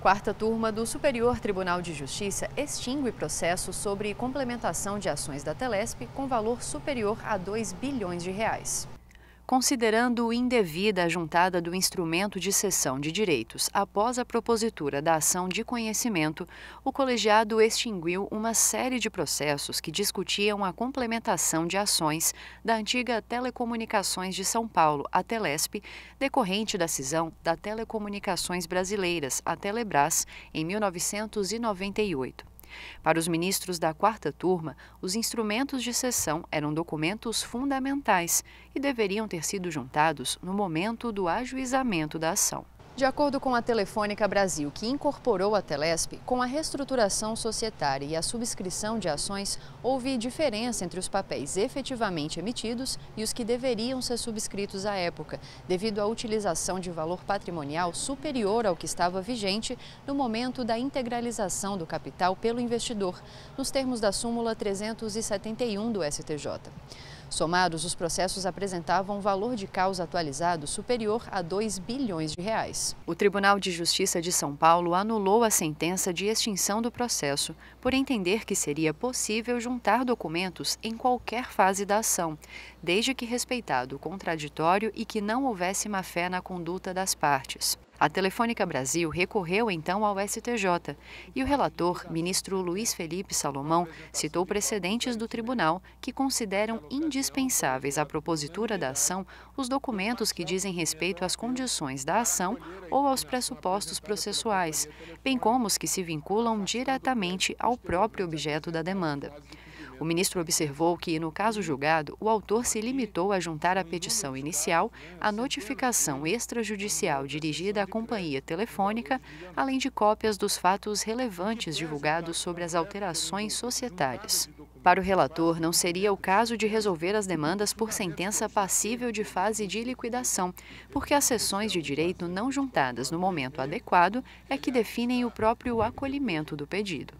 Quarta turma do Superior Tribunal de Justiça extingue processo sobre complementação de ações da Telesp com valor superior a 2 bilhões de reais considerando indevida a juntada do instrumento de cessão de direitos após a propositura da ação de conhecimento, o colegiado extinguiu uma série de processos que discutiam a complementação de ações da antiga Telecomunicações de São Paulo, a Telesp, decorrente da cisão da Telecomunicações Brasileiras, a Telebrás, em 1998. Para os ministros da quarta turma, os instrumentos de sessão eram documentos fundamentais e deveriam ter sido juntados no momento do ajuizamento da ação. De acordo com a Telefônica Brasil, que incorporou a Telesp, com a reestruturação societária e a subscrição de ações, houve diferença entre os papéis efetivamente emitidos e os que deveriam ser subscritos à época, devido à utilização de valor patrimonial superior ao que estava vigente no momento da integralização do capital pelo investidor, nos termos da súmula 371 do STJ. Somados, os processos apresentavam um valor de causa atualizado superior a 2 bilhões de reais. O Tribunal de Justiça de São Paulo anulou a sentença de extinção do processo por entender que seria possível juntar documentos em qualquer fase da ação, desde que respeitado o contraditório e que não houvesse má-fé na conduta das partes. A Telefônica Brasil recorreu então ao STJ e o relator, ministro Luiz Felipe Salomão, citou precedentes do tribunal que consideram indispensáveis à propositura da ação os documentos que dizem respeito às condições da ação ou aos pressupostos processuais, bem como os que se vinculam diretamente ao próprio objeto da demanda. O ministro observou que, no caso julgado, o autor se limitou a juntar à petição inicial a notificação extrajudicial dirigida à companhia telefônica, além de cópias dos fatos relevantes divulgados sobre as alterações societárias. Para o relator, não seria o caso de resolver as demandas por sentença passível de fase de liquidação, porque as sessões de direito não juntadas no momento adequado é que definem o próprio acolhimento do pedido.